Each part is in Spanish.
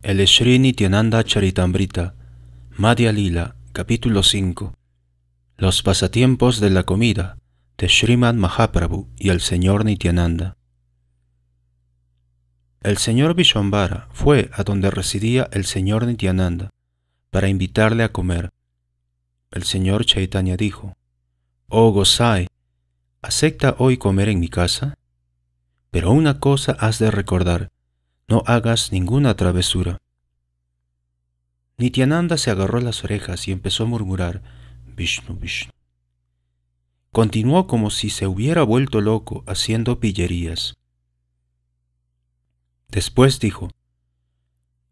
El Shri Nityananda Charitambrita, Madhya Lila, capítulo 5. Los pasatiempos de la comida de Sriman Mahaprabhu y el señor Nityananda. El señor Vishwambara fue a donde residía el señor Nityananda para invitarle a comer. El señor Chaitanya dijo: Oh Gosai, ¿acepta hoy comer en mi casa? Pero una cosa has de recordar no hagas ninguna travesura. Nityananda se agarró las orejas y empezó a murmurar Vishnu Vishnu. Continuó como si se hubiera vuelto loco haciendo pillerías. Después dijo,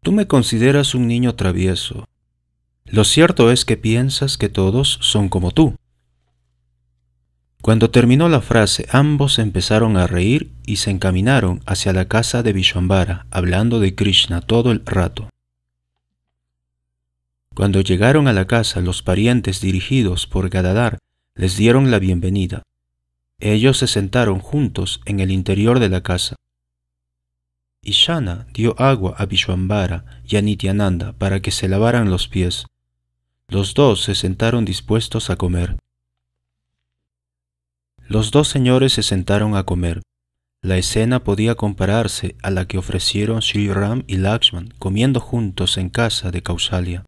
Tú me consideras un niño travieso. Lo cierto es que piensas que todos son como tú. Cuando terminó la frase, ambos empezaron a reír y se encaminaron hacia la casa de Vishwambara, hablando de Krishna todo el rato. Cuando llegaron a la casa, los parientes dirigidos por Gadadar les dieron la bienvenida. Ellos se sentaron juntos en el interior de la casa. Ishana dio agua a Vishwambara y a Nityananda para que se lavaran los pies. Los dos se sentaron dispuestos a comer. Los dos señores se sentaron a comer. La escena podía compararse a la que ofrecieron Sri Ram y Lakshman comiendo juntos en casa de Kausalya.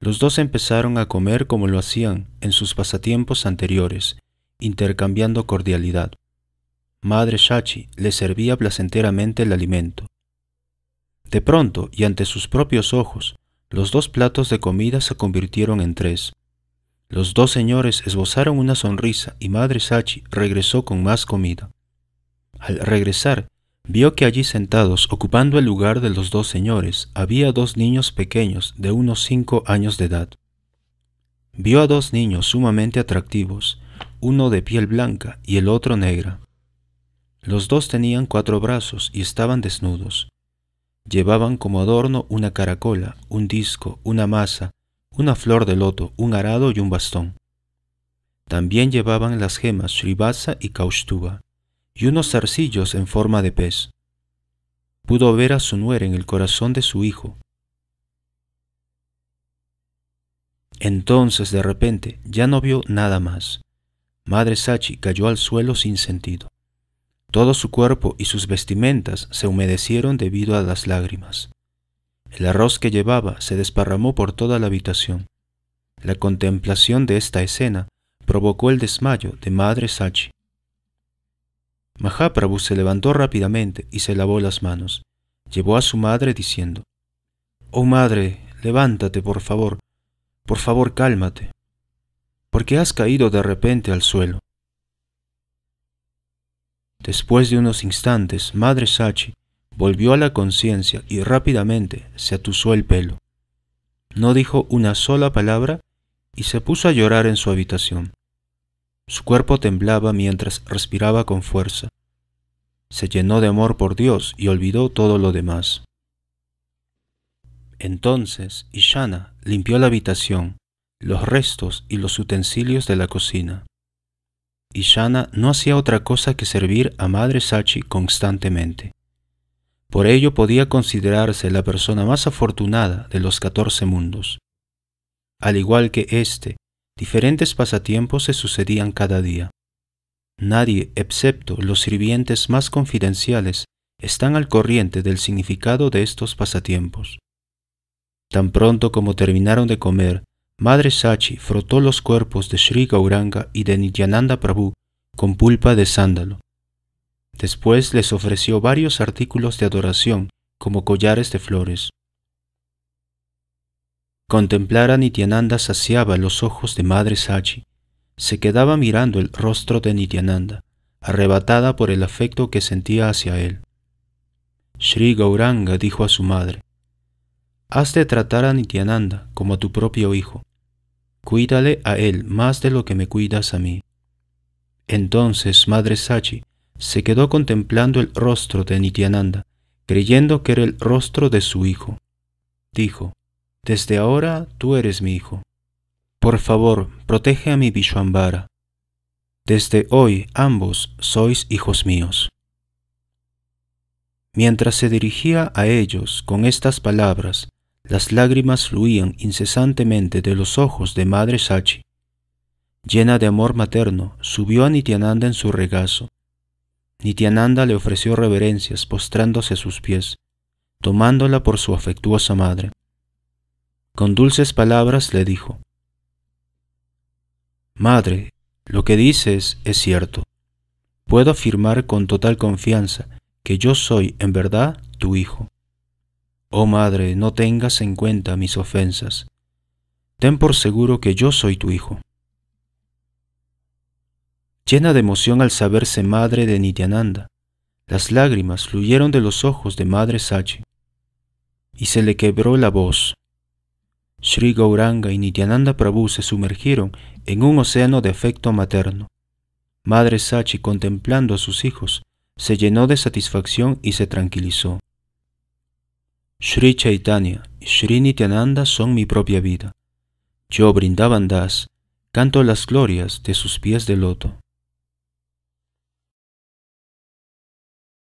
Los dos empezaron a comer como lo hacían en sus pasatiempos anteriores, intercambiando cordialidad. Madre Shachi le servía placenteramente el alimento. De pronto, y ante sus propios ojos, los dos platos de comida se convirtieron en tres. Los dos señores esbozaron una sonrisa y Madre Sachi regresó con más comida. Al regresar, vio que allí sentados, ocupando el lugar de los dos señores, había dos niños pequeños de unos cinco años de edad. Vio a dos niños sumamente atractivos, uno de piel blanca y el otro negra. Los dos tenían cuatro brazos y estaban desnudos. Llevaban como adorno una caracola, un disco, una masa, una flor de loto, un arado y un bastón. También llevaban las gemas shribasa y Kaustuba, y unos zarcillos en forma de pez. Pudo ver a su nuera en el corazón de su hijo. Entonces, de repente, ya no vio nada más. Madre Sachi cayó al suelo sin sentido. Todo su cuerpo y sus vestimentas se humedecieron debido a las lágrimas. El arroz que llevaba se desparramó por toda la habitación. La contemplación de esta escena provocó el desmayo de Madre Sachi. Mahaprabhu se levantó rápidamente y se lavó las manos. Llevó a su madre diciendo, Oh madre, levántate, por favor, por favor, cálmate, porque has caído de repente al suelo. Después de unos instantes, Madre Sachi volvió a la conciencia y rápidamente se atusó el pelo. No dijo una sola palabra y se puso a llorar en su habitación. Su cuerpo temblaba mientras respiraba con fuerza. Se llenó de amor por Dios y olvidó todo lo demás. Entonces Ishana limpió la habitación, los restos y los utensilios de la cocina. Ishana no hacía otra cosa que servir a Madre Sachi constantemente. Por ello podía considerarse la persona más afortunada de los catorce mundos. Al igual que este, diferentes pasatiempos se sucedían cada día. Nadie, excepto los sirvientes más confidenciales, están al corriente del significado de estos pasatiempos. Tan pronto como terminaron de comer, Madre Sachi frotó los cuerpos de Sri Gauranga y de Nityananda Prabhu con pulpa de sándalo, Después les ofreció varios artículos de adoración, como collares de flores. Contemplar a Nityananda saciaba los ojos de Madre Sachi. Se quedaba mirando el rostro de Nityananda, arrebatada por el afecto que sentía hacia él. Sri Gauranga dijo a su madre, Has de tratar a Nityananda como a tu propio hijo. Cuídale a él más de lo que me cuidas a mí. Entonces Madre Sachi se quedó contemplando el rostro de Nityananda, creyendo que era el rostro de su hijo. Dijo, Desde ahora tú eres mi hijo. Por favor, protege a mi Vishwambara. Desde hoy ambos sois hijos míos. Mientras se dirigía a ellos con estas palabras, las lágrimas fluían incesantemente de los ojos de Madre Sachi. Llena de amor materno, subió a Nityananda en su regazo Nitiananda le ofreció reverencias postrándose a sus pies, tomándola por su afectuosa madre. Con dulces palabras le dijo, Madre, lo que dices es cierto. Puedo afirmar con total confianza que yo soy en verdad tu hijo. Oh Madre, no tengas en cuenta mis ofensas. Ten por seguro que yo soy tu hijo llena de emoción al saberse madre de Nityananda. Las lágrimas fluyeron de los ojos de Madre Sachi y se le quebró la voz. Sri Gauranga y Nityananda Prabhu se sumergieron en un océano de afecto materno. Madre Sachi, contemplando a sus hijos, se llenó de satisfacción y se tranquilizó. Sri Chaitanya y Sri Nityananda son mi propia vida. Yo, Brindavan Das, canto las glorias de sus pies de loto.